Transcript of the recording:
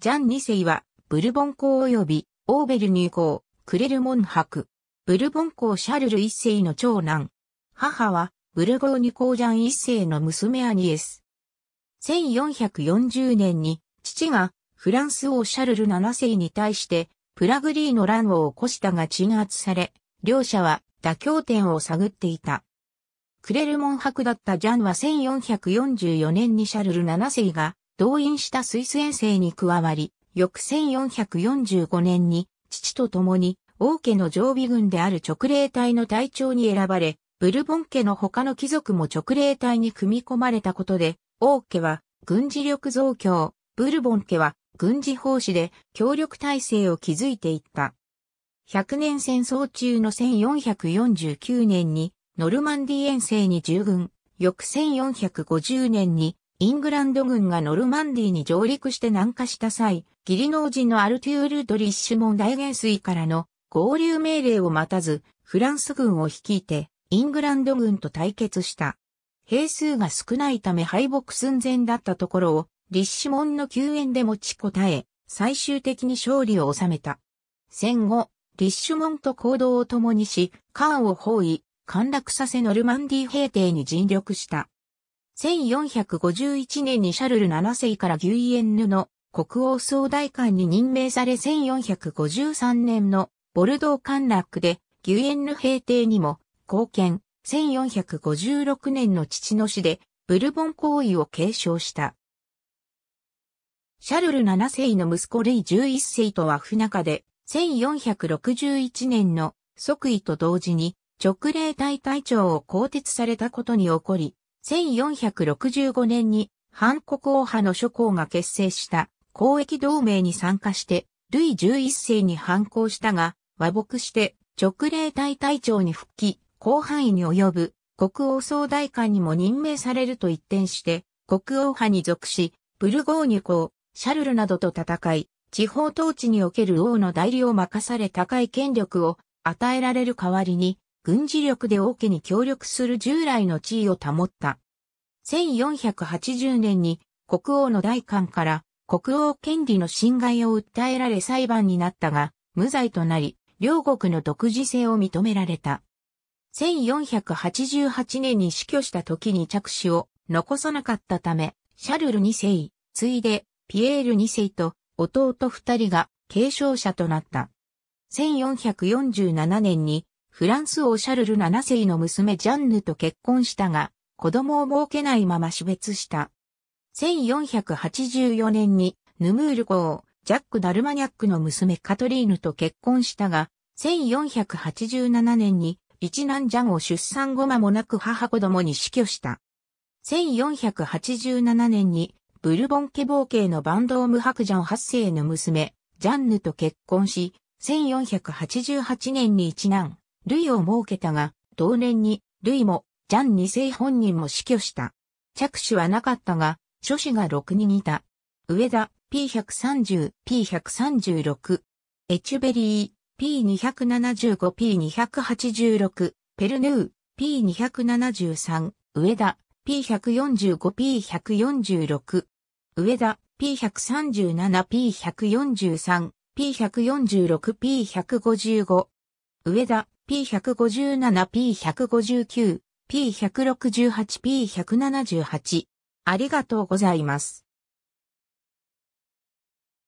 ジャン2世は、ブルボン公及び、オーベルニュ公、クレルモン博。ブルボン公シャルル1世の長男。母は、ブルゴーニュ公ジャン1世の娘アニエス。1440年に、父が、フランス王シャルル7世に対して、プラグリーの乱を起こしたが鎮圧され、両者は妥協点を探っていた。クレルモン博だったジャンは1444年にシャルル7世が動員したスイス遠征に加わり、翌1445年に父と共に王家の常備軍である直令隊の隊長に選ばれ、ブルボン家の他の貴族も直令隊に組み込まれたことで、王家は軍事力増強、ブルボン家は軍事奉仕で協力体制を築いていった。100年戦争中の1449年にノルマンディ遠征に従軍、翌1450年にイングランド軍がノルマンディーに上陸して南下した際、ギリノー人のアルテュール・ドリッシュモン大元帥からの合流命令を待たず、フランス軍を率いて、イングランド軍と対決した。兵数が少ないため敗北寸前だったところを、リッシュモンの救援で持ちこたえ、最終的に勝利を収めた。戦後、リッシュモンと行動を共にし、カーンを包囲、陥落させノルマンディー兵艇に尽力した。1451年にシャルル7世からギュイエンヌの国王総大官に任命され1453年のボルドー陥落でギュイエンヌ平定にも貢献。1456年の父の死でブルボン行為を継承した。シャルル7世の息子レイ11世とは不仲で、1461年の即位と同時に直令隊隊長を更迭されたことに起こり、1465年に、韓国王派の諸侯が結成した公益同盟に参加して、ルイ11世に反抗したが、和睦して直令隊隊長に復帰、広範囲に及ぶ国王総大官にも任命されると一転して、国王派に属し、ブルゴーニュ公、シャルルなどと戦い、地方統治における王の代理を任され高い権力を与えられる代わりに、軍事力で王家に協力する従来の地位を保った。1480年に国王の代官から国王権利の侵害を訴えられ裁判になったが、無罪となり、両国の独自性を認められた。1488年に死去した時に着手を残さなかったため、シャルル2世、ついでピエール2世と弟2人が継承者となった。1447年にフランス王シャルル7世の娘ジャンヌと結婚したが、子供を設けないまま死別した。1484年にヌムール公、ジャック・ダルマニャックの娘カトリーヌと結婚したが、1487年に一男ジャンを出産後間もなく母子供に死去した。1487年にブルボン家冒険のバンドーム白ジャン8世の娘、ジャンヌと結婚し、1488年に一男、類を設けたが、同年に類もジャン二世本人も死去した。着手はなかったが、諸子が6人いた。上田 P130、P136、エチュベリー P275、P286、ペルヌー P273、上田 P145、P146、上田 P137、P143、P146、P155、上田 P157P159、P168P178。ありがとうございます。